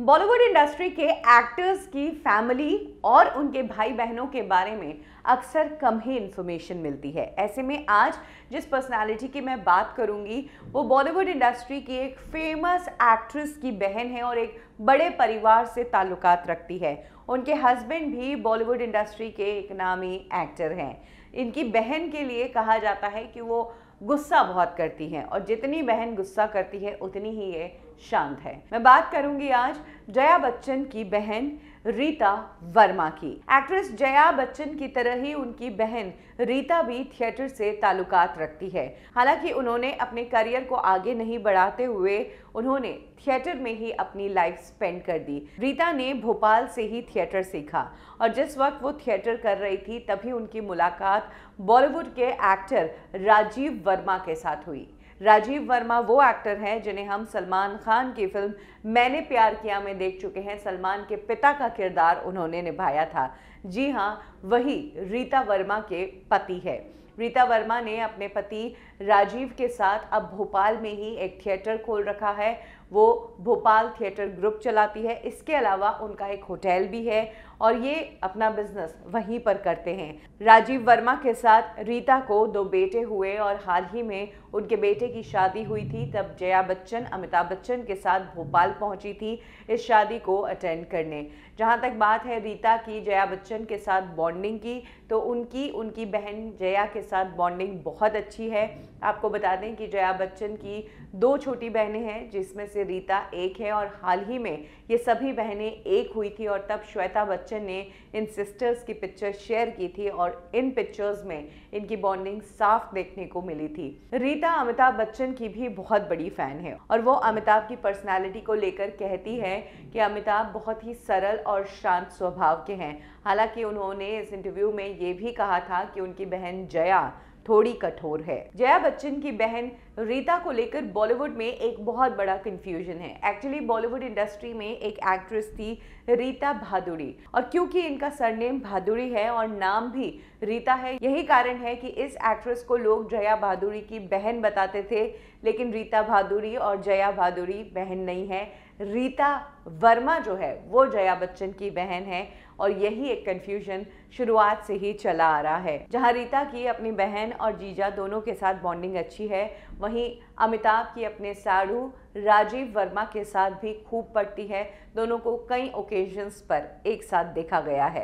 Bollywood industry के actors की family और उनके भाई बहनों के बारे में अक्सर कम ही इंफॉर्मेशन मिलती है ऐसे में आज जिस पर्सनालिटी की मैं बात करूंगी वो बॉलीवुड इंडस्ट्री की एक फेमस एक्ट्रेस की बहन है और एक बड़े परिवार से ताल्लुकात रखती है उनके हस्बैंड भी बॉलीवुड इंडस्ट्री के एक नामी एक्टर हैं इनकी बहन के लिए कहा जाता है कि वो गुस्सा बहुत करती हैं और जितनी बहन गुस्सा करती है उतनी ही ये शांत है मैं बात करूंगी आज जया बच्चन की बहन रीता वर्मा की एक्ट्रेस जया बच्चन की तरह ही उनकी बहन रीता भी थिएटर से ताल्लुकात रखती है हालांकि उन्होंने अपने करियर को आगे नहीं बढ़ाते हुए उन्होंने थिएटर में ही अपनी लाइफ स्पेंड कर दी रीता ने भोपाल से ही थिएटर सीखा और जिस वक्त वो थिएटर कर रही थी तभी उनकी मुलाकात बॉलीवुड के एक्टर राजीव वर्मा के साथ हुई राजीव वर्मा वो एक्टर हैं जिन्हें हम सलमान खान की फिल्म मैंने प्यार किया में देख चुके हैं सलमान के पिता का किरदार उन्होंने निभाया था जी हाँ वही रीता वर्मा के पति है रीता वर्मा ने अपने पति राजीव के साथ अब भोपाल में ही एक थिएटर खोल रखा है वो भोपाल थिएटर ग्रुप चलाती है इसके अलावा उनका एक होटल भी है और ये अपना बिजनेस वहीं पर करते हैं राजीव वर्मा के साथ रीता को दो बेटे हुए और हाल ही में उनके बेटे की शादी हुई थी तब जया बच्चन अमिताभ बच्चन के साथ भोपाल पहुंची थी इस शादी को अटेंड करने जहां तक बात है रीता की जया बच्चन के साथ बॉन्डिंग की तो उनकी उनकी बहन जया के साथ बॉन्डिंग बहुत अच्छी है आपको बता दें कि जया बच्चन की दो छोटी बहनें हैं जिसमें से रीता एक है और हाल ही में ये सभी बहनें एक हुई थी और तब श्वेता बच्चन बच्चन ने इन सिस्टर्स की पिक्चर शेयर की थी और इन पिक्चर्स में इनकी बॉन्डिंग साफ देखने को मिली थी रीता अमिताभ बच्चन की भी बहुत बड़ी फ़ैन है और वो अमिताभ की पर्सनैलिटी को लेकर कहती है कि अमिताभ बहुत ही सरल और शांत स्वभाव के हैं हालांकि उन्होंने इस इंटरव्यू में ये भी कहा था कि उनकी बहन जया थोड़ी कठोर है जया बच्चन की बहन रीता को लेकर बॉलीवुड में एक बहुत बड़ा कंफ्यूजन है एक्चुअली बॉलीवुड इंडस्ट्री में एक एक्ट्रेस थी रीता भादुड़ी और क्योंकि इनका सरनेम भादुड़ी है और नाम भी रीता है यही कारण है कि इस एक्ट्रेस को लोग जया भादुड़ी की बहन बताते थे लेकिन रीता भादुड़ी और जया भादुड़ी बहन नहीं है रीता वर्मा जो है वो जया बच्चन की बहन है और यही एक कन्फ्यूजन शुरुआत से ही चला आ रहा है जहाँ रीता की अपनी बहन और जीजा दोनों के साथ बॉन्डिंग अच्छी है वहीं अमिताभ की अपने साढ़ू राजीव वर्मा के साथ भी खूब पड़ती है दोनों को कई ओकेजन्स पर एक साथ देखा गया है